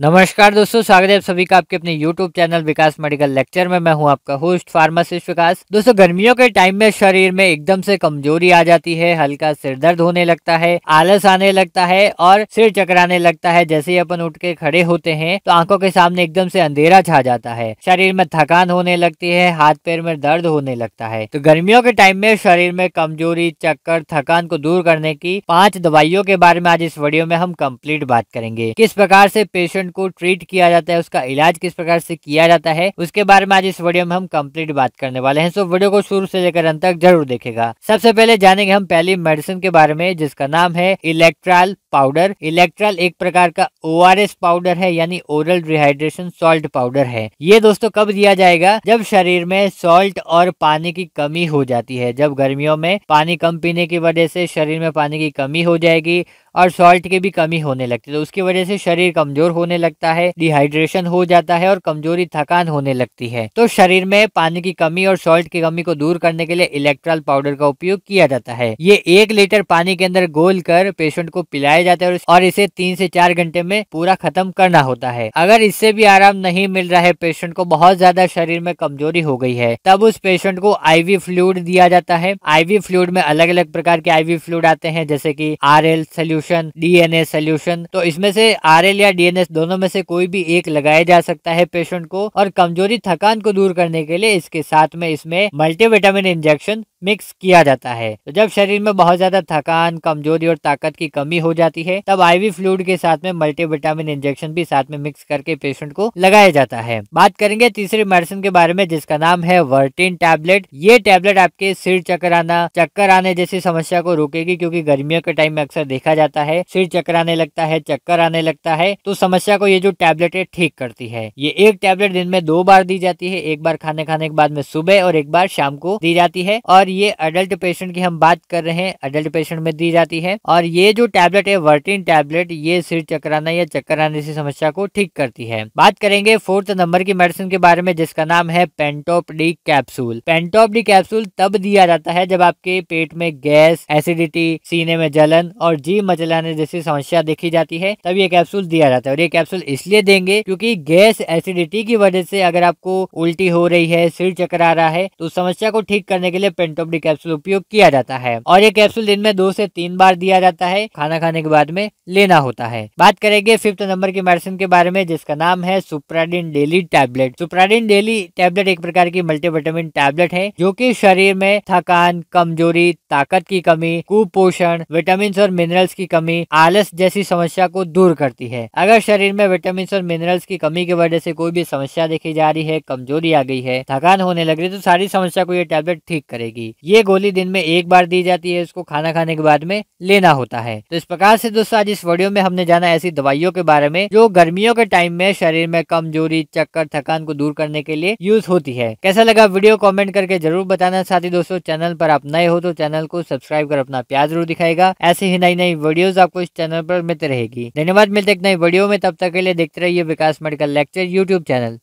नमस्कार दोस्तों स्वागत है आप सभी का आपके अपने YouTube channel Vikas medical lecture में मैं हूं आपका होस्ट फार्मासिस्ट विकास दोस्तों गर्मियों के टाइम में शरीर में एकदम से कमजोरी आ जाती है हल्का सिर दर्द होने लगता है आलस आने लगता है और सिर चकराने लगता है जैसे ही अपन उठ के खड़े होते हैं तो आंखों के सामने एकदम से अंधेरा छा जाता है शरीर में थकान होने लगती है हाथ पैर में दर्द होने लगता है तो गर्मियों के टाइम में शरीर में कमजोरी चक्कर थकान को दूर करने की पांच दवाइयों के बारे में आज इस वीडियो में हम कम्प्लीट बात करेंगे किस प्रकार से पेशेंट पेशेंट को ट्रीट किया जाता है उसका इलाज किस प्रकार से किया जाता है उसके बारे में आज इस वीडियो में हम कंप्लीट बात करने वाले हैं सो वीडियो को शुरू से लेकर अंत तक जरूर देखेगा सबसे पहले जानेंगे हम पहली मेडिसिन के बारे में जिसका नाम है इलेक्ट्रॉल पाउडर इलेक्ट्रल एक प्रकार का ओ पाउडर है यानी ओरल रिहाइड्रेशन सॉल्ट पाउडर है ये दोस्तों कब दिया जाएगा जब शरीर में सॉल्ट और पानी की कमी हो जाती है जब गर्मियों में पानी कम पीने की वजह से शरीर में पानी की कमी हो जाएगी और सॉल्ट की भी कमी होने लगती है तो उसकी वजह से शरीर कमजोर होने लगता है डिहाइड्रेशन हो जाता है और कमजोरी थकान होने लगती है तो शरीर में पानी की कमी और सॉल्ट की कमी को दूर करने के लिए इलेक्ट्रॉल पाउडर का उपयोग किया जाता है ये एक लीटर पानी के अंदर गोल कर पेशेंट को पिलाया जाते हैं और इसे तीन से चार घंटे में पूरा खत्म करना होता है अगर इससे भी आराम नहीं मिल रहा है पेशेंट को बहुत ज्यादा शरीर में कमजोरी हो गई है तब उस पेशेंट को आईवी फ्लूड दिया जाता है आईवी फ्लूड में अलग अलग प्रकार के आईवी फ्लूड आते हैं जैसे की R L solution DNA solution तो इसमें से आर एल या डीएनए दोनों में से कोई भी एक लगाया जा सकता है पेशेंट को और कमजोरी थकान को दूर करने के लिए इसके साथ में इसमें मल्टीविटामिन इंजेक्शन मिक्स किया जाता है तो जब शरीर में बहुत ज्यादा थकान कमजोरी और ताकत की कमी हो जाती है तब आईवी फ्लूड के साथ में मल्टीविटामिन इंजेक्शन भी साथ में मिक्स करके पेशेंट को लगाया जाता है बात करेंगे तीसरे मेडिसिन के बारे में जिसका नाम है वर्टिन टैबलेट ये टैबलेट आपके सिर चक्कर आना चक्कर आने जैसी समस्या को रोकेगी क्योंकि गर्मियों के टाइम में अक्सर देखा जाता है सिर चक्कर आने लगता है चक्कर आने लगता है तो समस्या को ये जो टैबलेट है ठीक करती है ये एक टैबलेट दिन में दो बार दी जाती है एक बार खाने खाने के बाद में सुबह और एक बार शाम को दी जाती है और ये अडल्ट पेशेंट की हम बात कर रहे हैं अडल्ट पेशेंट में दी जाती है और ये जो टैबलेट है वर्टिन टैबलेट ये सिर चकराना या चक्कर आने से समस्या को ठीक करती है बात करेंगे फोर्थ नंबर की मेडिसिन के बारे में जिसका नाम है Pantop D capsule Pantop D capsule तब दिया जाता है जब आपके पेट में गैस एसिडिटी सीने में जलन और जी मचलाने जैसी समस्या देखी जाती है तब ये कैप्सूल दिया जाता है और ये कैप्सूल इसलिए देंगे क्योंकि गैस एसिडिटी की वजह से अगर आपको उल्टी हो रही है सिर चकरा रहा है तो समस्या को ठीक करने के लिए पेंटोप एंटोपडी कैप्सूल उपयोग किया जाता है और ये कैप्सूल दिन में दो से तीन बार दिया जाता है खाना खाने के बाद में लेना होता है बात करेंगे फिफ्थ नंबर की मेडिसिन के बारे में जिसका नाम है Supradyn daily tablet Supradyn daily tablet एक प्रकार की मल्टीविटामिन टैबलेट है जो की शरीर में थकान कमजोरी ताकत की कमी कुपोषण विटामिन और मिनरल्स की कमी आलस जैसी समस्या को दूर करती है अगर शरीर में विटामिन और मिनरल्स की कमी की वजह से कोई भी समस्या देखी जा रही है कमजोरी आ गई है थकान होने लग रही है तो सारी समस्या को ये टैबलेट ठीक करेगी जाएगी ये गोली दिन में एक बार दी जाती है उसको खाना खाने के बाद में लेना होता है तो इस प्रकार से दोस्तों आज इस वीडियो में हमने जाना ऐसी दवाइयों के बारे में जो गर्मियों के टाइम में शरीर में कमजोरी चक्कर थकान को दूर करने के लिए यूज होती है कैसा लगा वीडियो कॉमेंट करके जरूर बताना साथ ही दोस्तों चैनल पर आप नए हो तो चैनल को सब्सक्राइब कर अपना प्यार जरूर दिखाएगा ऐसे ही नई नई वीडियो आपको इस चैनल पर मिलते रहेगी धन्यवाद मिलते एक नई वीडियो में तब तक के लिए देखते रहिए Vikas medical lecture YouTube channel